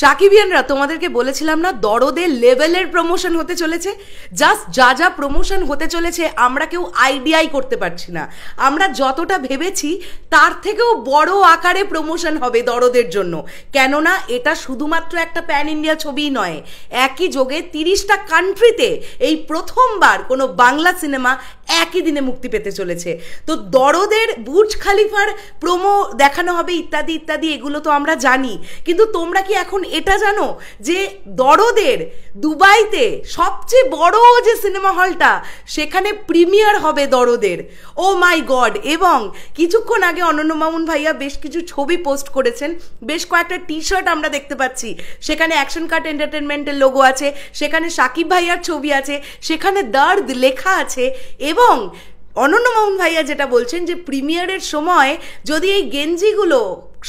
সাকিবিয়ানরা তোমাদেরকে বলেছিলাম না দরদের লেভেলের প্রমোশন হতে চলেছে জাস্ট যা যা প্রমোশন হতে চলেছে আমরা কেউ আইডিয়াই করতে পারছি না আমরা যতটা ভেবেছি তার থেকেও বড় আকারে প্রমোশন হবে দরদের জন্য কেননা এটা শুধুমাত্র একটা প্যান ইন্ডিয়া ছবিই নয় একই যোগে তিরিশটা কান্ট্রিতে এই প্রথমবার কোনো বাংলা সিনেমা একই দিনে মুক্তি পেতে চলেছে তো দরদের বুর্জ খালিফার প্রোমো দেখানো হবে ইত্যাদি ইত্যাদি এগুলো তো আমরা জানি কিন্তু তোমরা কি এখন এটা জানো যে দরদের দুবাইতে সবচেয়ে বড় যে সিনেমা হলটা সেখানে প্রিমিয়ার হবে দরদের ও মাই গড এবং কিছুক্ষণ আগে অনন্য মামুন ভাইয়া বেশ কিছু ছবি পোস্ট করেছেন বেশ কয়েকটা টি শার্ট আমরা দেখতে পাচ্ছি সেখানে অ্যাকশন কাট এন্টারটেনমেন্টের লোগো আছে সেখানে সাকিব ভাইয়ার ছবি আছে সেখানে দর্দ লেখা আছে এবং অনন্য মোহন ভাইয়া যেটা বলছেন যে প্রিমিয়ারের সময় যদি এই গেঞ্জিগুলো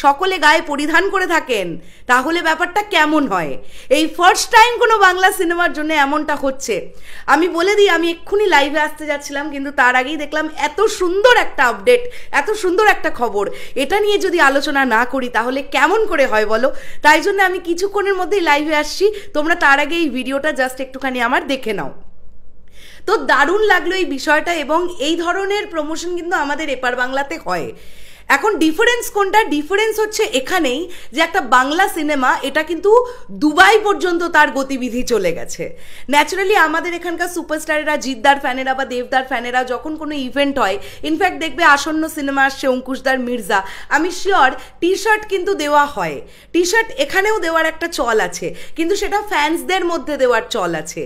সকলে গায়ে পরিধান করে থাকেন তাহলে ব্যাপারটা কেমন হয় এই ফার্স্ট টাইম কোনো বাংলা সিনেমার জন্য এমনটা হচ্ছে আমি বলে দিই আমি এক্ষুনি লাইভে আসতে যাচ্ছিলাম কিন্তু তার আগেই দেখলাম এত সুন্দর একটা আপডেট এত সুন্দর একটা খবর এটা নিয়ে যদি আলোচনা না করি তাহলে কেমন করে হয় বলো তাই জন্য আমি কিছুক্ষণের মধ্যেই লাইভে আসছি তোমরা তার আগে এই ভিডিওটা জাস্ট একটুখানি আমার দেখে নাও তো দারুণ লাগলো এই বিষয়টা এবং এই ধরনের প্রমোশন কিন্তু আমাদের এপার বাংলাতে হয় এখন ডিফারেন্স কোনটা ডিফারেন্স হচ্ছে এখানেই যে একটা বাংলা সিনেমা এটা কিন্তু দুবাই পর্যন্ত তার গতিবিধি চলে গেছে ন্যাচারালি আমাদের এখানকার সুপারস্টারেরা জিদ্দার ফ্যানেরা বা দেবদার ফ্যানেরা যখন কোনো ইভেন্ট হয় ইনফ্যাক্ট দেখবে আসন্ন সিনেমা আসছে অঙ্কুশদার মির্জা আমি শিওর টি শার্ট কিন্তু দেওয়া হয় টি শার্ট এখানেও দেওয়ার একটা চল আছে কিন্তু সেটা ফ্যান্সদের মধ্যে দেওয়ার চল আছে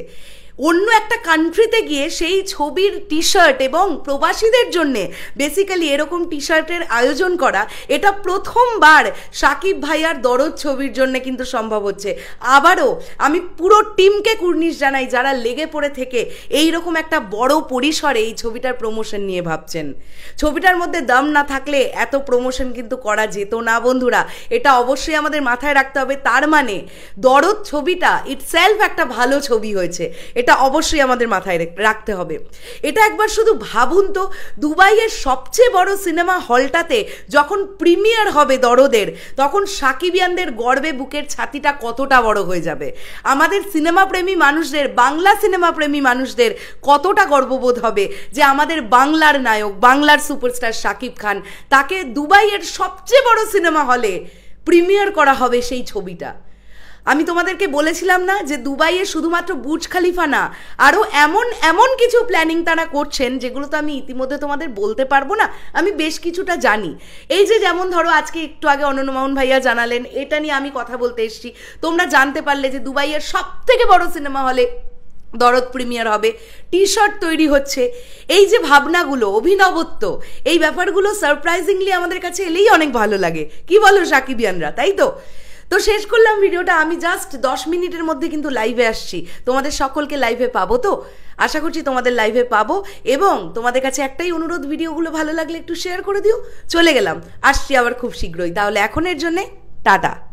অন্য একটা কান্ট্রিতে গিয়ে সেই ছবির টি শার্ট এবং প্রবাসীদের জন্যে বেসিক্যালি এরকম টি শার্টের আয়োজন করা এটা প্রথমবার সাকিব ভাইয়ার দরদ ছবির জন্য কিন্তু সম্ভব হচ্ছে আবারও আমি পুরো টিমকে কুর্নিশ জানাই যারা লেগে পড়ে থেকে এই রকম একটা বড় পরিসরে এই ছবিটার প্রমোশন নিয়ে ভাবছেন ছবিটার মধ্যে দাম না থাকলে এত প্রমোশন কিন্তু করা যেত না বন্ধুরা এটা অবশ্যই আমাদের মাথায় রাখতে হবে তার মানে দরদ ছবিটা ইটসেলফ একটা ভালো ছবি হয়েছে এটা এটা অবশ্যই আমাদের মাথায় রাখতে হবে এটা একবার শুধু ভাবুন তো দুবাইয়ের সবচেয়ে বড় সিনেমা হলটাতে যখন প্রিমিয়ার হবে দরদের তখন সাকিবিয়ানদের গর্বে বুকের ছাতিটা কতটা বড় হয়ে যাবে আমাদের সিনেমা প্রেমী মানুষদের বাংলা সিনেমা প্রেমী মানুষদের কতটা গর্ববোধ হবে যে আমাদের বাংলার নায়ক বাংলার সুপারস্টার শাকিব খান তাকে দুবাইয়ের সবচেয়ে বড় সিনেমা হলে প্রিমিয়ার করা হবে সেই ছবিটা আমি তোমাদেরকে বলেছিলাম না যে দুবাইয়ে শুধুমাত্র বুর্জ খালিফা না আরও এমন এমন কিছু প্ল্যানিং তারা করছেন যেগুলো তো আমি ইতিমধ্যে তোমাদের বলতে পারবো না আমি বেশ কিছুটা জানি এই যে যেমন ধরো আজকে একটু আগে অনন্যমাউন ভাইয়া জানালেন এটা নিয়ে আমি কথা বলতে এসেছি তোমরা জানতে পারলে যে দুবাইয়ের সব থেকে বড় সিনেমা হলে দরদ প্রিমিয়ার হবে টি শার্ট তৈরি হচ্ছে এই যে ভাবনাগুলো অভিনবত্ব এই ব্যাপারগুলো সারপ্রাইজিংলি আমাদের কাছে এলেই অনেক ভালো লাগে কি বলো সাকিবিয়ানরা তাই তো তো শেষ করলাম ভিডিওটা আমি জাস্ট দশ মিনিটের মধ্যে কিন্তু লাইভে আসছি তোমাদের সকলকে লাইভে পাবো তো আশা করছি তোমাদের লাইভে পাবো এবং তোমাদের কাছে একটাই অনুরোধ ভিডিওগুলো ভালো লাগলে একটু শেয়ার করে দিও চলে গেলাম আসছি আবার খুব শীঘ্রই তাহলে এখনের জন্যে টাটা